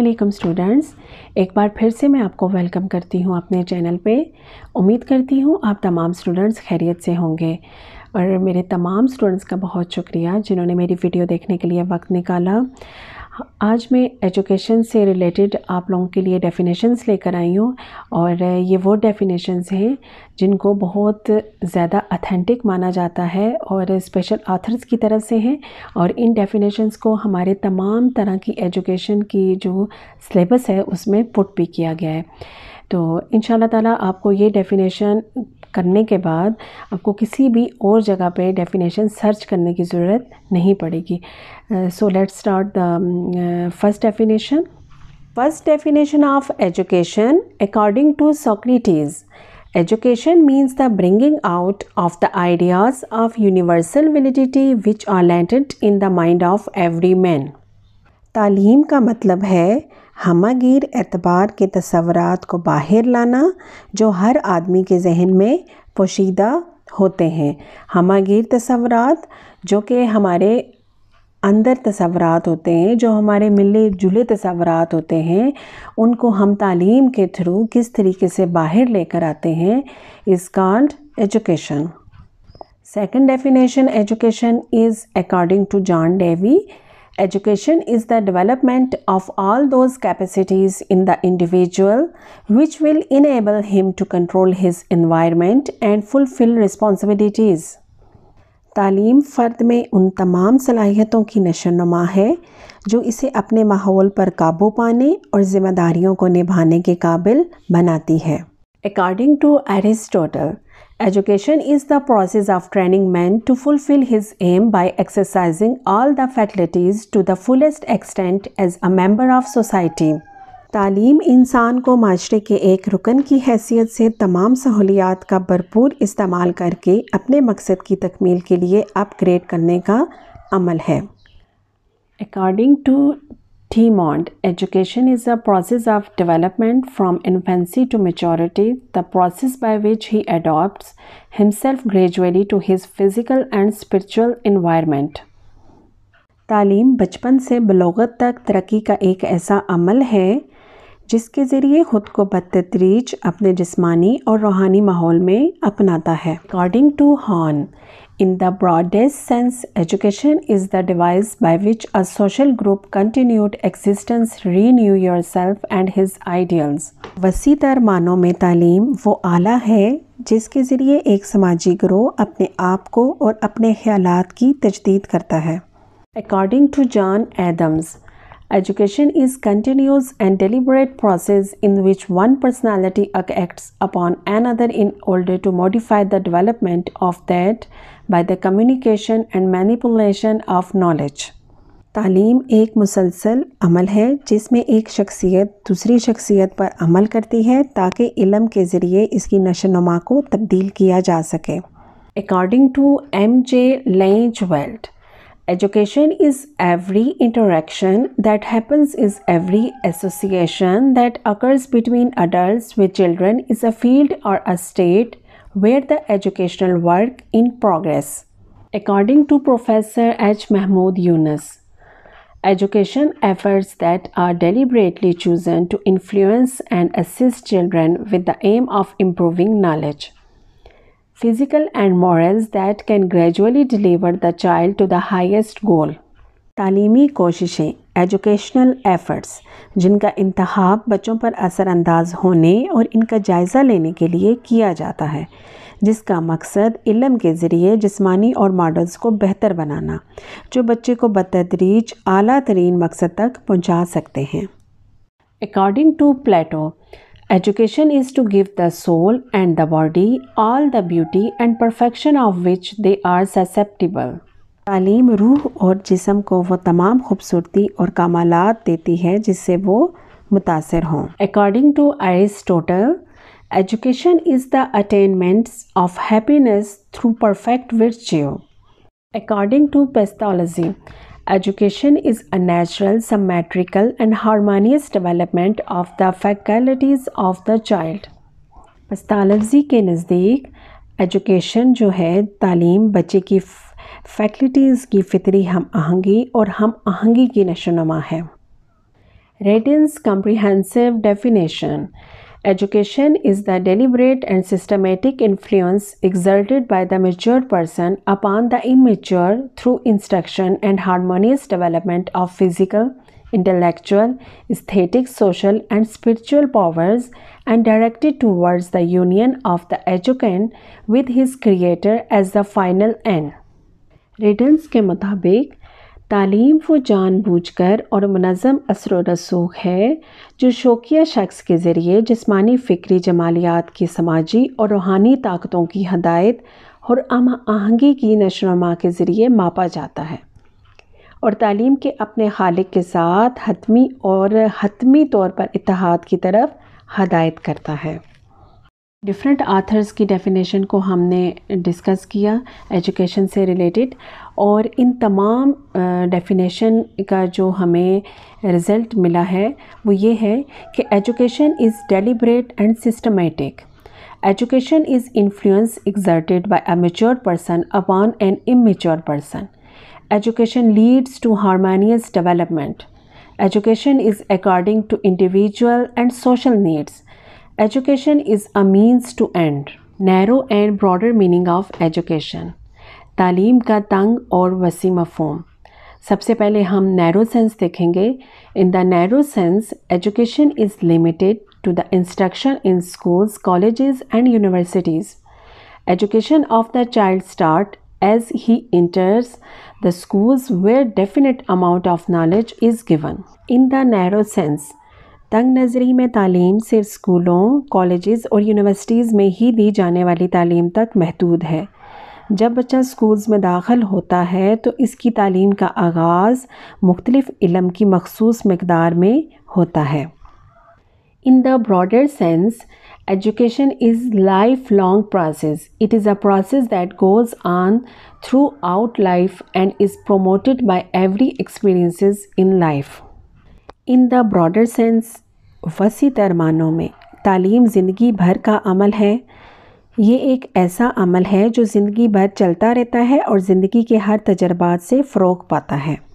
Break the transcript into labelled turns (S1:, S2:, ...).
S1: अल्लाम स्टूडेंट्स एक बार फिर से मैं आपको वेलकम करती हूँ अपने चैनल पे उम्मीद करती हूँ आप तमाम स्टूडेंट्स खैरियत से होंगे और मेरे तमाम स्टूडेंट्स का बहुत शुक्रिया जिन्होंने मेरी वीडियो देखने के लिए वक्त निकाला आज मैं एजुकेशन से रिलेटेड आप लोगों के लिए डेफिनेशंस लेकर आई हूँ और ये वो डेफिनेशंस हैं जिनको बहुत ज़्यादा अथेंटिक माना जाता है और स्पेशल आथर्स की तरफ से हैं और इन डेफिनेशंस को हमारे तमाम तरह की एजुकेशन की जो सिलेबस है उसमें पुट भी किया गया है तो इन ताला आपको ये डेफिनेशन करने के बाद आपको किसी भी और जगह पे डेफिनेशन सर्च करने की ज़रूरत नहीं पड़ेगी so let's start the first definition first definition of education according to Socrates Education means the bringing out of the ideas of universal validity which are landed in the mind of every man. तालीम का मतलब है हमागीर एतबार के तस्वरत को बाहर लाना जो हर आदमी के जहन में पोशीदा होते हैं हमागीर तस्वर जो कि हमारे अंदर तस्वर होते हैं जो हमारे मिले जुले तस्वरत होते हैं उनको हम तालीम के थ्रू किस तरीके से बाहर लेकर आते हैं इस called education second definition education is according to John Dewey education is the development of all those capacities in the individual which will enable him to control his environment and fulfill responsibilities. तालीम फ़र्द में उन तमाम सलाहियतों की नशोनुमा है जो इसे अपने माहौल पर काबू पाने और ज़िम्मेदारियों को निभाने के काबिल बनाती है according to Aristotle Education is the process of training man to fulfill his aim by exercising all the faculties to the fullest extent as a member of society. तालीम इंसान को माशरे के एक रुकन की हैसियत से तमाम सहूलियात का भरपूर इस्तेमाल करके अपने मकसद की तकमील के लिए अपग्रेड करने का अमल है according to Tmont Education is a process of development from infancy to maturity, the process by which he adopts himself gradually to his physical and spiritual environment. तालीम बचपन से बलोगत तक तरक्की का एक ऐसा अमल है जिसके ज़रिए खुद को बदतदरीज अपने जिस्मानी और रूहानी माहौल में अपनाता है according to Horne In the broadest sense, education is the device by which a social group continued existence renew yourself and his ideals. वसी तर मानों में तालीम वो आला है जिसके ज़रिए एक समाजी ग्रोह अपने आप को और अपने ख्यालात की तजदीद करता है According to John Adams, Education is continuous and deliberate process in which one personality acts upon another in order to modify the development of that by the communication and manipulation of knowledge. तालीम एक मुसलसल अमल है जिसमें एक शख्सियत दूसरी शख्सियत पर अमल करती है ताकि इलम के ज़रिए इसकी नशोनमा को तब्दील किया जा सके according to M J Langeveld Education is every interaction that happens is every association that occurs between adults with children is a field or a state where the educational work in progress. According to Professor H. Mahmoud Yunus, education efforts that are deliberately chosen to influence and assist children with the aim of improving knowledge. physical and morals that can gradually deliver the child to the highest goal. तालीमी कोशिशें educational efforts जिनका इंतहा बच्चों पर असरानंदाज होने और इनका जायज़ा लेने के लिए किया जाता है जिसका मकसद इलम के ज़रिए जिसमानी और मॉडल्स को बेहतर बनाना जो बच्चे को बतदरीज अली तरीन मकसद तक पहुँचा सकते हैं according to Plato Education is to give the soul and the body all the beauty and perfection of which they are susceptible. तालीम रूह और जिसम को वो तमाम खूबसूरती और कमालत देती है जिससे वो मुतासर हों according to Aristotle education is the attainments of happiness through perfect virtue according to Pestalozzi Education is a natural, symmetrical, and harmonious development of the faculties of the child. Pestalozzi के नज़दीक एजुकेशन जो है तालीम बच्चे की faculties की फितरी हम आहंगी और हम आहंगी की नशोनमा है radiance comprehensive definition Education is the deliberate and systematic influence exerted by the mature person upon the immature through instruction and harmonious development of physical, intellectual, aesthetic, social, and spiritual powers and directed towards the union of the educand with his creator as the final end. Riddles ke मुताबिक तालीम वो जान बूझ कर और मनज़म असर रसूख है जो शौकिया शख्स के ज़रिए जिसमानी फ़िक्री जमालियात की समाजी और रूहानी ताकतों की हदायत और आम आहंगी की नशोनमा के ज़रिए मापा जाता है और तालीम के अपने खालिक के साथ हतमी और हतमी तौर पर इतिहाद की तरफ हदायत करता है डिफरेंट आथर्स की डेफिनेशन को हमने डिस्कस किया एजुकेशन से रिलेटेड और इन तमाम डेफिनेशन का जो हमें रिज़ल्ट मिला है वो ये है कि education is deliberate and systematic education is influence exerted by a mature person upon an immature person education leads to harmonious development education is according to individual and social needs Education is a means to end. Narrow and broader meaning of education. तालीम का तंग और वसी मफहम सबसे पहले हम narrow sense देखेंगे in the narrow sense education is limited to the instruction in schools colleges and universities education of the child start as he enters the schools where definite amount of knowledge is given in the narrow sense तंग नज़री में तालीम सिर्फ स्कूलों college और universities में ही दी जाने वाली तालीम तक महदूद है जब बच्चा स्कूल्स में दाखिल होता है तो इसकी तालीम का आगाज़ मुख्तलिफ़ इलम की मखसूस मकदार में होता है in the broader sense education is lifelong process it is a process that goes on throughout life and is promoted by every experiences in life in the broader sense वसी तर मानों में तालीम ज़िंदगी भर का अमल है ये एक ऐसा अमल है जो ज़िंदगी भर चलता रहता है और ज़िंदगी के हर तजर्बात से फ़रोग पाता है